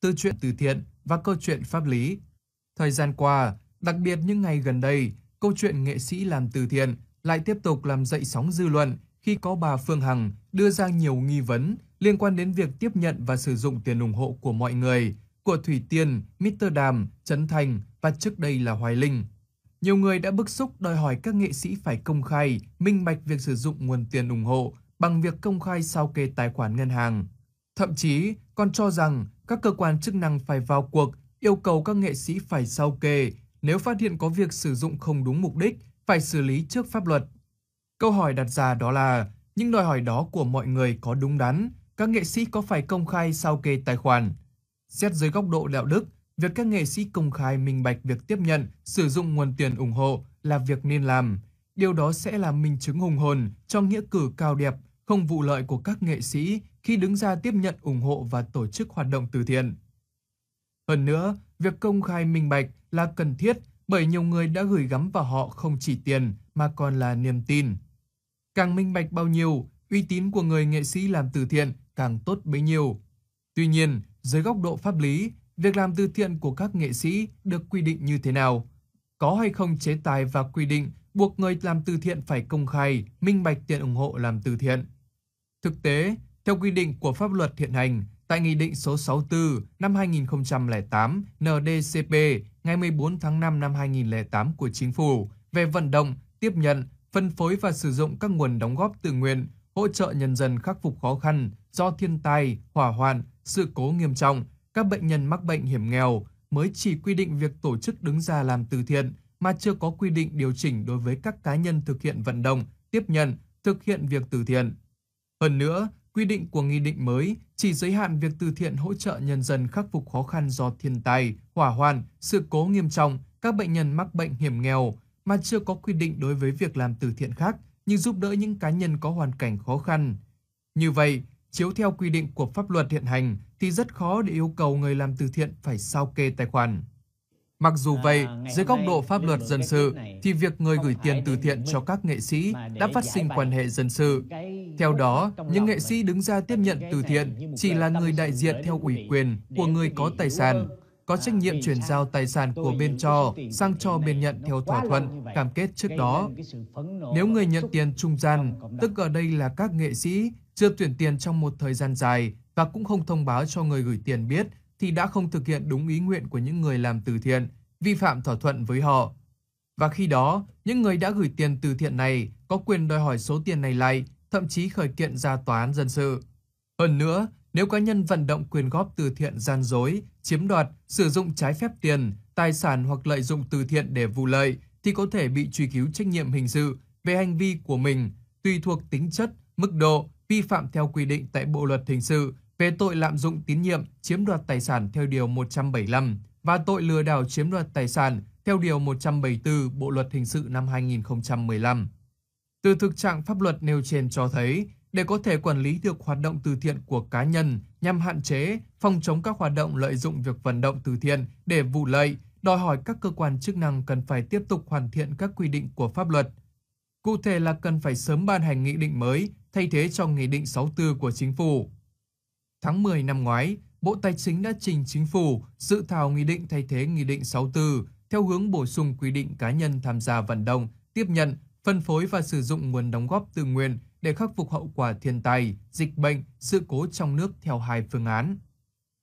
từ chuyện từ thiện và câu chuyện pháp lý. Thời gian qua, đặc biệt những ngày gần đây, câu chuyện nghệ sĩ làm từ thiện lại tiếp tục làm dậy sóng dư luận khi có bà Phương Hằng đưa ra nhiều nghi vấn liên quan đến việc tiếp nhận và sử dụng tiền ủng hộ của mọi người, của Thủy Tiên, Mr. Đàm, Trấn Thành và trước đây là Hoài Linh. Nhiều người đã bức xúc đòi hỏi các nghệ sĩ phải công khai, minh bạch việc sử dụng nguồn tiền ủng hộ bằng việc công khai sao kê tài khoản ngân hàng. Thậm chí còn cho rằng các cơ quan chức năng phải vào cuộc, yêu cầu các nghệ sĩ phải sao kê, nếu phát hiện có việc sử dụng không đúng mục đích, phải xử lý trước pháp luật. Câu hỏi đặt ra đó là, những đòi hỏi đó của mọi người có đúng đắn, các nghệ sĩ có phải công khai sao kê tài khoản? Xét dưới góc độ đạo đức, việc các nghệ sĩ công khai minh bạch việc tiếp nhận, sử dụng nguồn tiền ủng hộ là việc nên làm. Điều đó sẽ là minh chứng hùng hồn cho nghĩa cử cao đẹp, không vụ lợi của các nghệ sĩ khi đứng ra tiếp nhận ủng hộ và tổ chức hoạt động từ thiện. Hơn nữa, việc công khai minh bạch là cần thiết bởi nhiều người đã gửi gắm vào họ không chỉ tiền mà còn là niềm tin. Càng minh bạch bao nhiêu, uy tín của người nghệ sĩ làm từ thiện càng tốt bấy nhiêu. Tuy nhiên, dưới góc độ pháp lý, việc làm từ thiện của các nghệ sĩ được quy định như thế nào? Có hay không chế tài và quy định buộc người làm từ thiện phải công khai, minh bạch tiền ủng hộ làm từ thiện? Thực tế, theo quy định của pháp luật hiện hành, tại Nghị định số 64 năm 2008 NDCP ngày 14 tháng 5 năm 2008 của Chính phủ về vận động, tiếp nhận, phân phối và sử dụng các nguồn đóng góp tự nguyện, hỗ trợ nhân dân khắc phục khó khăn do thiên tai, hỏa hoạn, sự cố nghiêm trọng, các bệnh nhân mắc bệnh hiểm nghèo mới chỉ quy định việc tổ chức đứng ra làm từ thiện mà chưa có quy định điều chỉnh đối với các cá nhân thực hiện vận động, tiếp nhận, thực hiện việc từ thiện. Hơn nữa, Quy định của nghị định mới chỉ giới hạn việc từ thiện hỗ trợ nhân dân khắc phục khó khăn do thiên tai, hỏa hoạn, sự cố nghiêm trọng, các bệnh nhân mắc bệnh hiểm nghèo, mà chưa có quy định đối với việc làm từ thiện khác như giúp đỡ những cá nhân có hoàn cảnh khó khăn. Như vậy, chiếu theo quy định của pháp luật hiện hành thì rất khó để yêu cầu người làm từ thiện phải sao kê tài khoản. Mặc dù à, vậy, dưới góc độ pháp luật dân sự thì việc người gửi tiền từ thiện cho các nghệ sĩ đã phát sinh quan hệ dân sự theo đó, những nghệ sĩ đứng ra tiếp nhận từ thiện chỉ là người đại diện theo ủy quyền của người có tài sản, có trách nhiệm chuyển giao tài sản của bên cho sang cho bên nhận theo thỏa thuận, cam kết trước đó. Nếu người nhận tiền trung gian, tức ở đây là các nghệ sĩ, chưa tuyển tiền trong một thời gian dài và cũng không thông báo cho người gửi tiền biết thì đã không thực hiện đúng ý nguyện của những người làm từ thiện, vi phạm thỏa thuận với họ. Và khi đó, những người đã gửi tiền từ thiện này có quyền đòi hỏi số tiền này lại thậm chí khởi kiện ra tòa án dân sự. Hơn nữa, nếu cá nhân vận động quyền góp từ thiện gian dối, chiếm đoạt, sử dụng trái phép tiền, tài sản hoặc lợi dụng từ thiện để vụ lợi, thì có thể bị truy cứu trách nhiệm hình sự về hành vi của mình, tùy thuộc tính chất, mức độ, vi phạm theo quy định tại Bộ Luật Hình sự về tội lạm dụng tín nhiệm, chiếm đoạt tài sản theo Điều 175 và tội lừa đảo chiếm đoạt tài sản theo Điều 174 Bộ Luật Hình sự năm 2015. Từ thực trạng pháp luật nêu trên cho thấy, để có thể quản lý được hoạt động từ thiện của cá nhân nhằm hạn chế, phòng chống các hoạt động lợi dụng việc vận động từ thiện để vụ lợi, đòi hỏi các cơ quan chức năng cần phải tiếp tục hoàn thiện các quy định của pháp luật. Cụ thể là cần phải sớm ban hành nghị định mới thay thế cho Nghị định 64 của Chính phủ. Tháng 10 năm ngoái, Bộ Tài chính đã trình Chính phủ dự thảo nghị định thay thế Nghị định 64 theo hướng bổ sung quy định cá nhân tham gia vận động, tiếp nhận phân phối và sử dụng nguồn đóng góp tự nguyện để khắc phục hậu quả thiên tai, dịch bệnh, sự cố trong nước theo hai phương án.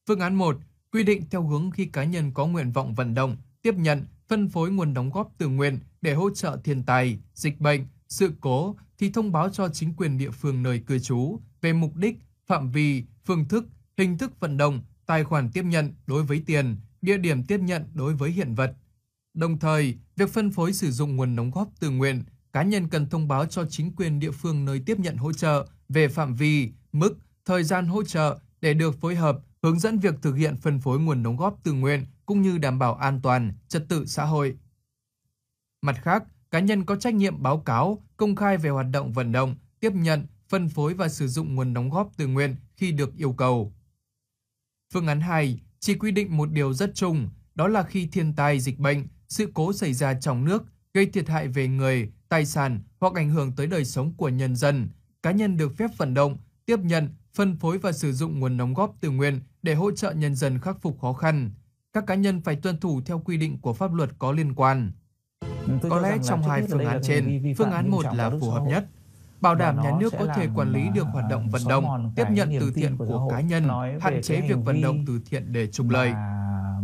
Phương án 1 quy định theo hướng khi cá nhân có nguyện vọng vận động, tiếp nhận, phân phối nguồn đóng góp tự nguyện để hỗ trợ thiên tai, dịch bệnh, sự cố thì thông báo cho chính quyền địa phương nơi cư trú về mục đích, phạm vi, phương thức, hình thức vận động, tài khoản tiếp nhận đối với tiền, địa điểm tiếp nhận đối với hiện vật. Đồng thời, việc phân phối sử dụng nguồn đóng góp tự nguyện cá nhân cần thông báo cho chính quyền địa phương nơi tiếp nhận hỗ trợ về phạm vi, mức, thời gian hỗ trợ để được phối hợp, hướng dẫn việc thực hiện phân phối nguồn đóng góp tự nguyện cũng như đảm bảo an toàn, trật tự xã hội. Mặt khác, cá nhân có trách nhiệm báo cáo, công khai về hoạt động vận động, tiếp nhận, phân phối và sử dụng nguồn đóng góp tự nguyện khi được yêu cầu. Phương án 2 chỉ quy định một điều rất chung, đó là khi thiên tai, dịch bệnh, sự cố xảy ra trong nước gây thiệt hại về người, tài sản hoặc ảnh hưởng tới đời sống của nhân dân, cá nhân được phép vận động, tiếp nhận, phân phối và sử dụng nguồn đóng góp từ nguyện để hỗ trợ nhân dân khắc phục khó khăn. Các cá nhân phải tuân thủ theo quy định của pháp luật có liên quan. Tôi có lẽ trong hai phương án trên, phương án một là phù hợp nhất, bảo đảm nhà nước có thể quản lý được hoạt động vận động, tiếp nhận từ thiện của cá nhân, hạn chế việc vận động từ thiện để trục lợi.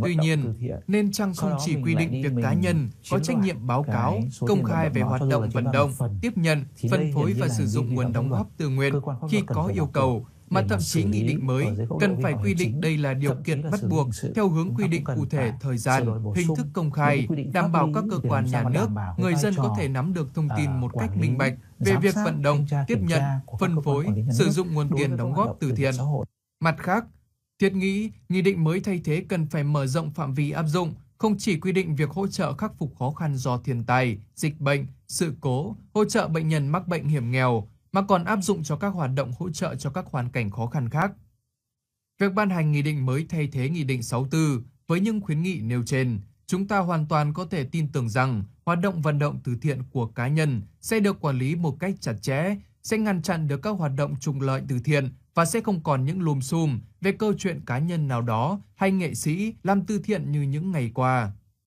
Tuy nhiên, nên chăng không chỉ quy định việc cá nhân có trách nhiệm báo cáo, công khai về hoạt động vận động, tiếp nhận, phân phối và sử dụng nguồn đóng góp từ nguyện khi có yêu cầu, mà thậm chí nghị định mới cần phải quy định đây là điều kiện bắt buộc theo hướng quy định cụ thể thời gian, hình thức công khai, đảm bảo các cơ quan nhà nước, người dân có thể nắm được thông tin một cách minh bạch về việc vận động, tiếp nhận, phân phối, sử dụng nguồn tiền đóng góp từ thiện. Mặt khác, Thiết nghĩ, nghị định mới thay thế cần phải mở rộng phạm vi áp dụng, không chỉ quy định việc hỗ trợ khắc phục khó khăn do thiên tai, dịch bệnh, sự cố, hỗ trợ bệnh nhân mắc bệnh hiểm nghèo, mà còn áp dụng cho các hoạt động hỗ trợ cho các hoàn cảnh khó khăn khác. Việc ban hành nghị định mới thay thế Nghị định 64 với những khuyến nghị nêu trên, chúng ta hoàn toàn có thể tin tưởng rằng hoạt động vận động từ thiện của cá nhân sẽ được quản lý một cách chặt chẽ, sẽ ngăn chặn được các hoạt động trục lợi từ thiện và sẽ không còn những lùm xùm về câu chuyện cá nhân nào đó hay nghệ sĩ làm tư thiện như những ngày qua.